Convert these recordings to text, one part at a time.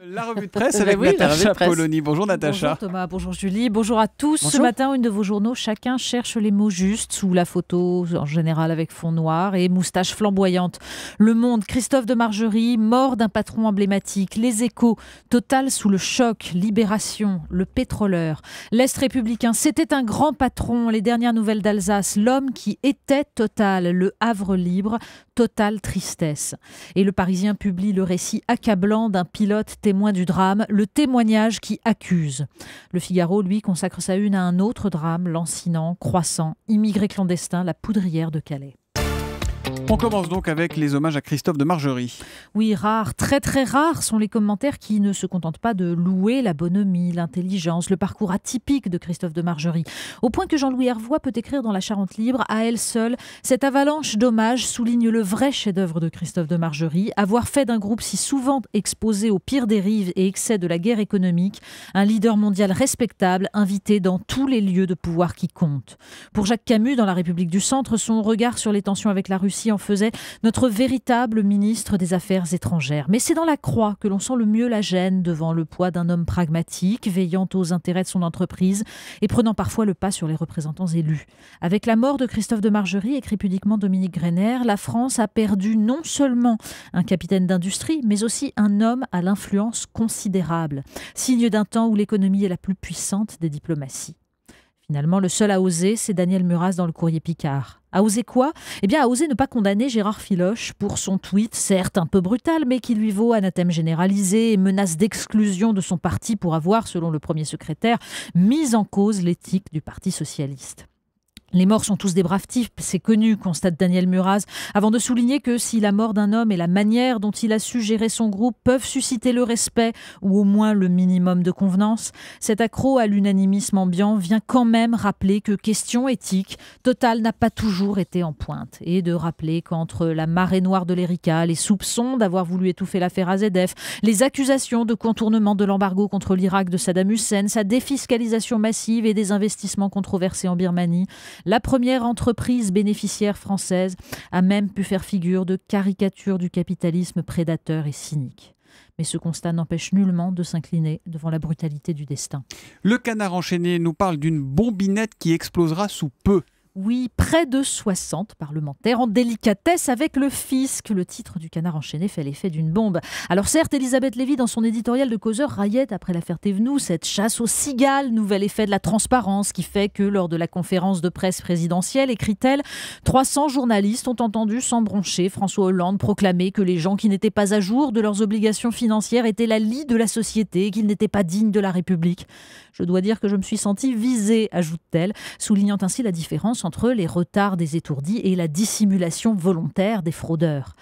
La revue de presse avec Natacha Polony. Bonjour Natacha. Bonjour Thomas, bonjour Julie, bonjour à tous. Ce matin, une de vos journaux, chacun cherche les mots justes sous la photo, en général avec fond noir et moustache flamboyante. Le Monde, Christophe de Margerie, mort d'un patron emblématique. Les échos, Total sous le choc, Libération, le pétroleur. L'Est républicain, c'était un grand patron, les dernières nouvelles d'Alsace, l'homme qui était Total, le Havre libre, Total tristesse. Et le Parisien publie le récit accablant d'un pilote témoin du drame, le témoignage qui accuse. Le Figaro, lui, consacre sa une à un autre drame lancinant, croissant, immigré clandestin, la poudrière de Calais. On commence donc avec les hommages à Christophe de Margerie. Oui, rares, très très rares sont les commentaires qui ne se contentent pas de louer la bonhomie, l'intelligence, le parcours atypique de Christophe de Margerie. Au point que Jean-Louis Hervois peut écrire dans La Charente Libre, à elle seule, cette avalanche d'hommages souligne le vrai chef-d'œuvre de Christophe de Margerie, avoir fait d'un groupe si souvent exposé aux pires dérives et excès de la guerre économique, un leader mondial respectable, invité dans tous les lieux de pouvoir qui comptent. Pour Jacques Camus, dans La République du Centre, son regard sur les tensions avec la Russie en faisait notre véritable ministre des Affaires étrangères. Mais c'est dans la croix que l'on sent le mieux la gêne devant le poids d'un homme pragmatique, veillant aux intérêts de son entreprise et prenant parfois le pas sur les représentants élus. Avec la mort de Christophe de Margerie, écrit pudiquement Dominique Greiner, la France a perdu non seulement un capitaine d'industrie, mais aussi un homme à l'influence considérable, signe d'un temps où l'économie est la plus puissante des diplomaties. Finalement, le seul à oser, c'est Daniel Muras dans le courrier Picard. A oser quoi Eh bien, à oser ne pas condamner Gérard Filoche pour son tweet, certes un peu brutal, mais qui lui vaut anathème généralisé et menace d'exclusion de son parti pour avoir, selon le premier secrétaire, mis en cause l'éthique du Parti socialiste. Les morts sont tous des braves types, c'est connu, constate Daniel Muraz, avant de souligner que si la mort d'un homme et la manière dont il a su gérer son groupe peuvent susciter le respect ou au moins le minimum de convenance, cet accro à l'unanimisme ambiant vient quand même rappeler que question éthique, Total n'a pas toujours été en pointe et de rappeler qu'entre la marée noire de l'Erika, les soupçons d'avoir voulu étouffer l'affaire AZF, les accusations de contournement de l'embargo contre l'Irak de Saddam Hussein, sa défiscalisation massive et des investissements controversés en Birmanie, la première entreprise bénéficiaire française a même pu faire figure de caricature du capitalisme prédateur et cynique. Mais ce constat n'empêche nullement de s'incliner devant la brutalité du destin. Le canard enchaîné nous parle d'une bombinette qui explosera sous peu. Oui, près de 60 parlementaires en délicatesse avec le fisc. Le titre du canard enchaîné fait l'effet d'une bombe. Alors certes, Elisabeth Lévy, dans son éditorial de Causeur, raillait après l'affaire Tévenou cette chasse au cigales, nouvel effet de la transparence qui fait que lors de la conférence de presse présidentielle, écrit-elle, 300 journalistes ont entendu sans broncher François Hollande proclamer que les gens qui n'étaient pas à jour de leurs obligations financières étaient la lie de la société, et qu'ils n'étaient pas dignes de la République. Je dois dire que je me suis sentie visée, ajoute-t-elle, soulignant ainsi la différence entre les retards des étourdis et la dissimulation volontaire des fraudeurs.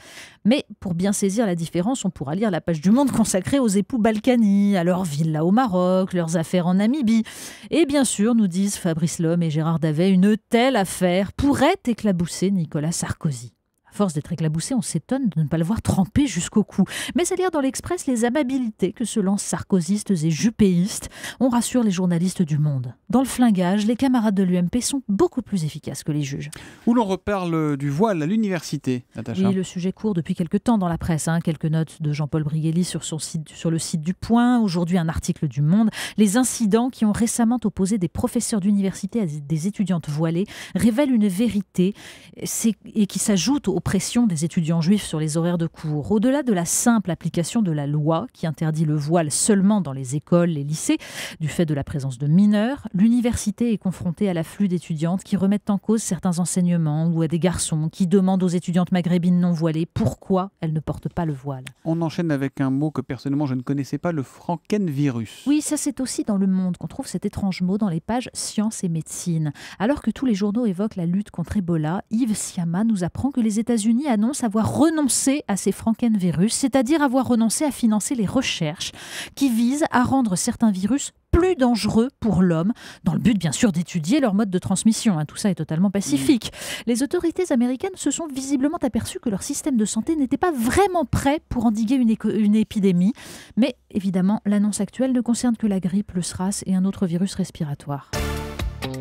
Mais pour bien saisir la différence, on pourra lire la page du Monde consacrée aux époux Balkany, à leur villa au Maroc, leurs affaires en Namibie. Et bien sûr, nous disent Fabrice Lhomme et Gérard Davet, une telle affaire pourrait éclabousser Nicolas Sarkozy force d'être éclaboussé, on s'étonne de ne pas le voir trempé jusqu'au cou. Mais c'est lire dans l'Express les amabilités que se lancent sarkozystes et jupéistes. On rassure les journalistes du monde. Dans le flingage, les camarades de l'UMP sont beaucoup plus efficaces que les juges. Où l'on reparle euh, du voile à l'université, Natacha. Oui, le sujet court depuis quelques temps dans la presse. Hein. Quelques notes de Jean-Paul Brigelli sur, son site, sur le site du Point. Aujourd'hui, un article du Monde. Les incidents qui ont récemment opposé des professeurs d'université à des étudiantes voilées révèlent une vérité et qui s'ajoute au pression des étudiants juifs sur les horaires de cours. Au-delà de la simple application de la loi qui interdit le voile seulement dans les écoles, les lycées, du fait de la présence de mineurs, l'université est confrontée à l'afflux d'étudiantes qui remettent en cause certains enseignements ou à des garçons qui demandent aux étudiantes maghrébines non voilées pourquoi elles ne portent pas le voile. On enchaîne avec un mot que personnellement je ne connaissais pas, le frankenvirus. Oui, ça c'est aussi dans le monde qu'on trouve cet étrange mot dans les pages sciences et médecine. Alors que tous les journaux évoquent la lutte contre Ebola, Yves Siama nous apprend que les États les États-Unis annoncent avoir renoncé à ces frankenvirus, c'est-à-dire avoir renoncé à financer les recherches qui visent à rendre certains virus plus dangereux pour l'homme, dans le but bien sûr d'étudier leur mode de transmission. Hein. Tout ça est totalement pacifique. Mmh. Les autorités américaines se sont visiblement aperçues que leur système de santé n'était pas vraiment prêt pour endiguer une, une épidémie. Mais évidemment, l'annonce actuelle ne concerne que la grippe, le SRAS et un autre virus respiratoire.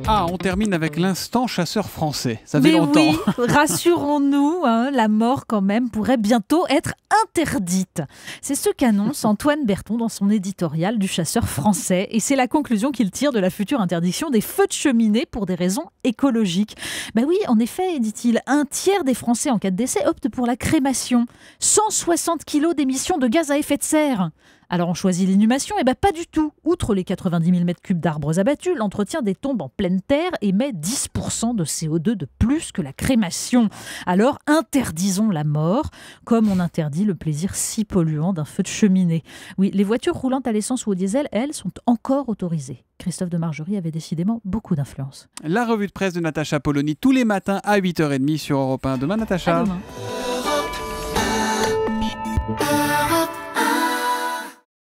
Ah, on termine avec l'instant chasseur français. Ça fait Mais longtemps. Oui, rassurons-nous, hein, la mort quand même pourrait bientôt être interdite. C'est ce qu'annonce Antoine Berton dans son éditorial du chasseur français. Et c'est la conclusion qu'il tire de la future interdiction des feux de cheminée pour des raisons écologiques. Ben oui, en effet, dit-il, un tiers des Français en cas de décès optent pour la crémation. 160 kilos d'émissions de gaz à effet de serre. Alors on choisit l'inhumation Eh bien pas du tout. Outre les 90 000 m3 d'arbres abattus, l'entretien des tombes en pleine terre émet 10% de CO2 de plus que la crémation. Alors interdisons la mort, comme on interdit le plaisir si polluant d'un feu de cheminée. Oui, les voitures roulantes à l'essence ou au diesel, elles, sont encore autorisées. Christophe de Margerie avait décidément beaucoup d'influence. La revue de presse de Natacha Polony tous les matins à 8h30 sur Europe 1. Demain, Natacha.